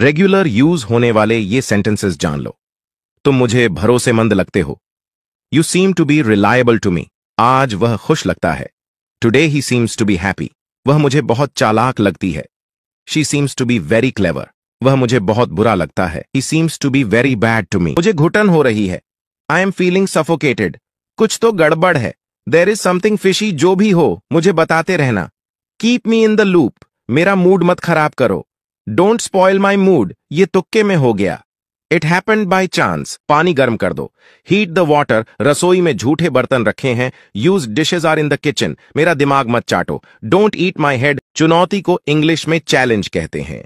regular use होने वाले ये सेंटेंसेस जान लो तुम मुझे भरोसेमंद लगते हो you seem to be reliable to me आज वह खुश लगता है today he seems to be happy वह मुझे बहुत चालाक लगती है she seems to be very clever वह मुझे बहुत बुरा लगता है he seems to be very bad to me मुझे घुटन हो रही है आई एम फीलिंग सफोकेटेड कुछ तो गड़बड़ है देर इज समथिंग फिशी जो भी हो मुझे बताते रहना keep me in the loop मेरा मूड मत खराब करो डोंट स्पॉइल माई मूड ये तुक्के में हो गया इट हैपन बाय चांस पानी गर्म कर दो हीट द वाटर रसोई में झूठे बर्तन रखे हैं use dishes are in the kitchen मेरा दिमाग मत चाटो डोंट ईट माई हेड चुनौती को इंग्लिश में चैलेंज कहते हैं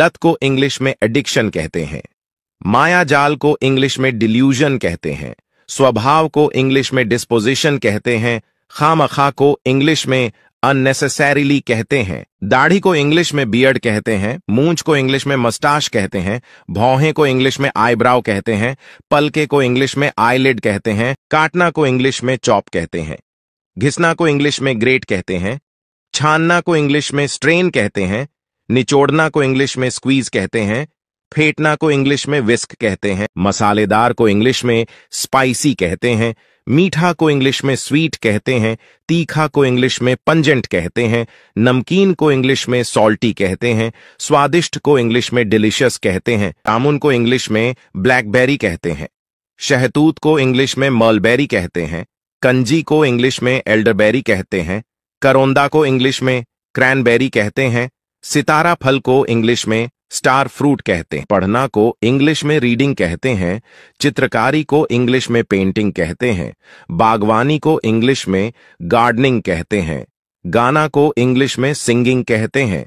लत को इंग्लिश में एडिक्शन कहते हैं माया जाल को इंग्लिश में डिल्यूजन कहते हैं स्वभाव को इंग्लिश में डिस्पोजिशन कहते हैं खामखा को इंग्लिश में अननेसेसरीली कहते हैं दाढ़ी को इंग्लिश में बियर्ड कहते हैं मूंछ को इंग्लिश में मस्टाश कहते हैं भौहें को इंग्लिश में आईब्राउ कहते हैं पलके को इंग्लिश में आईलिड कहते हैं काटना को इंग्लिश में चॉप कहते हैं घिसना को इंग्लिश में ग्रेट कहते हैं छानना को इंग्लिश में स्ट्रेन कहते हैं निचोड़ना को इंग्लिश में स्क्वीज कहते हैं फेटना को इंग्लिश में विस्क कहते हैं मसालेदार को इंग्लिश में स्पाइसी कहते हैं मीठा को इंग्लिश में स्वीट कहते हैं तीखा को इंग्लिश में पंजेंट कहते हैं नमकीन को इंग्लिश में सॉल्टी कहते हैं स्वादिष्ट को इंग्लिश में डिलिशियस कहते हैं जामुन को इंग्लिश में ब्लैकबेरी कहते हैं शहतूत को इंग्लिश में मलबेरी कहते हैं कंजी को इंग्लिश में एल्डरबेरी कहते हैं करौंदा को इंग्लिश में क्रैनबेरी कहते हैं सितारा फल को इंग्लिश में स्टार फ्रूट कहते हैं पढ़ना को इंग्लिश में रीडिंग कहते हैं चित्रकारी को इंग्लिश में पेंटिंग कहते हैं बागवानी को इंग्लिश में गार्डनिंग कहते हैं गाना को इंग्लिश में सिंगिंग कहते हैं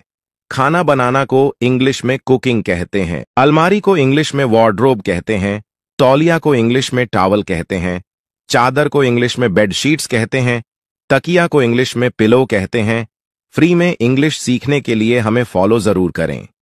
खाना बनाना को इंग्लिश में कुकिंग कहते हैं अलमारी को इंग्लिश में वार्ड्रोब कहते हैं तौलिया को इंग्लिश में टावल कहते हैं चादर को इंग्लिश में बेडशीट्स कहते हैं तकिया को इंग्लिश में पिलो कहते हैं फ्री में इंग्लिश सीखने के लिए हमें फॉलो जरूर करें